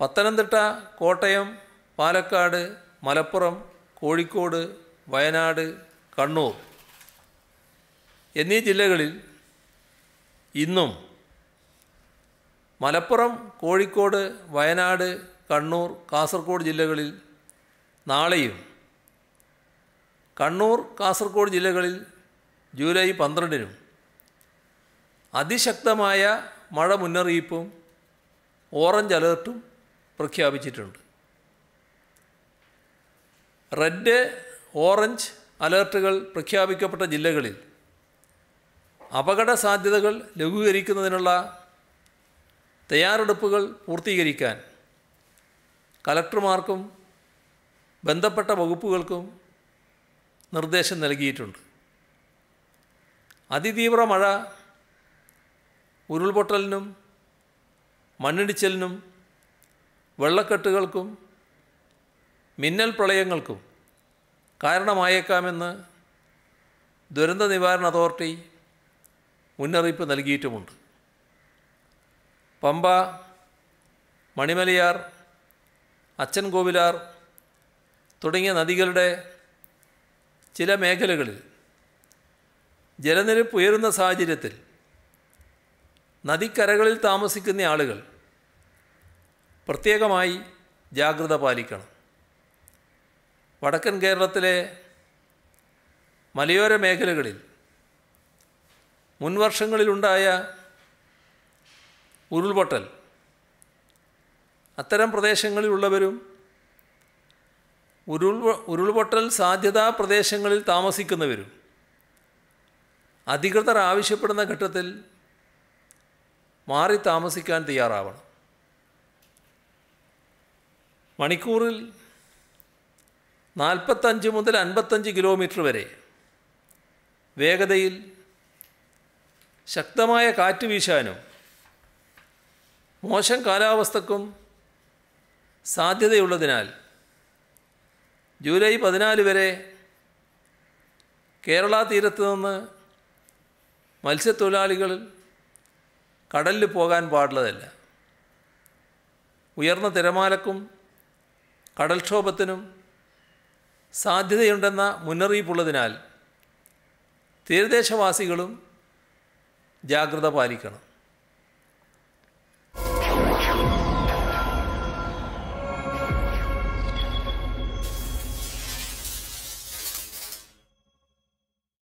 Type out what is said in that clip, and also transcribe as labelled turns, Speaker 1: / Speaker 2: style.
Speaker 1: പത്തനംതിട്ട കോട്ടയം പാലക്കാട് മലപ്പുറം കോഴിക്കോട് വയനാട് കണ്ണൂർ എന്നീ ജില്ലകളിൽ ഇന്നും മലപ്പുറം കോഴിക്കോട് വയനാട് കണ്ണൂർ കാസർഗോഡ് ജില്ലകളിൽ നാളെയും കണ്ണൂർ കാസർഗോഡ് ജില്ലകളിൽ ജൂലൈ പന്ത്രണ്ടിനും അതിശക്തമായ മഴ മുന്നറിയിപ്പും ഓറഞ്ച് അലേർട്ടും പ്രഖ്യാപിച്ചിട്ടുണ്ട് റെഡ് ഓറഞ്ച് അലേർട്ടുകൾ പ്രഖ്യാപിക്കപ്പെട്ട ജില്ലകളിൽ അപകട സാധ്യതകൾ ലഘൂകരിക്കുന്നതിനുള്ള തയ്യാറെടുപ്പുകൾ പൂർത്തീകരിക്കാൻ കലക്ടർമാർക്കും ബന്ധപ്പെട്ട വകുപ്പുകൾക്കും നിർദ്ദേശം നൽകിയിട്ടുണ്ട് അതിതീവ്ര മഴ ഉരുൾപൊട്ടലിനും മണ്ണിടിച്ചലിനും വെള്ളക്കെട്ടുകൾക്കും മിന്നൽ പ്രളയങ്ങൾക്കും കാരണമായേക്കാമെന്ന് ദുരന്ത നിവാരണ അതോറിറ്റി മുന്നറിയിപ്പ് നൽകിയിട്ടുമുണ്ട് പമ്പ മണിമലയാർ അച്ഛൻകോവിലാർ തുടങ്ങിയ നദികളുടെ ചില മേഖലകളിൽ ജലനിരപ്പ് ഉയരുന്ന സാഹചര്യത്തിൽ നദിക്കരകളിൽ താമസിക്കുന്ന ആളുകൾ പ്രത്യേകമായി ജാഗ്രത പാലിക്കണം വടക്കൻ കേരളത്തിലെ മലയോര മേഖലകളിൽ മുൻവർഷങ്ങളിലുണ്ടായ ഉരുൾപൊട്ടൽ അത്തരം പ്രദേശങ്ങളിലുള്ളവരും ഉരുൾ ഉരുൾപൊട്ടൽ സാധ്യതാ പ്രദേശങ്ങളിൽ താമസിക്കുന്നവരും അധികൃതർ ആവശ്യപ്പെടുന്ന ഘട്ടത്തിൽ മാറി താമസിക്കാൻ തയ്യാറാവണം മണിക്കൂറിൽ നാൽപ്പത്തഞ്ച് മുതൽ അൻപത്തഞ്ച് കിലോമീറ്റർ വരെ വേഗതയിൽ ശക്തമായ കാറ്റ് വീശാനും മോശം കാലാവസ്ഥക്കും സാധ്യതയുള്ളതിനാൽ ജൂലൈ പതിനാല് വരെ കേരള തീരത്ത് നിന്ന് മത്സ്യത്തൊഴിലാളികൾ കടലിൽ പോകാൻ പാടുള്ളതല്ല ഉയർന്ന തിരമാലക്കും കടൽക്ഷോഭത്തിനും സാധ്യതയുണ്ടെന്ന മുന്നറിയിപ്പുള്ളതിനാൽ തീരദേശവാസികളും ജാഗ്രത പാലിക്കണം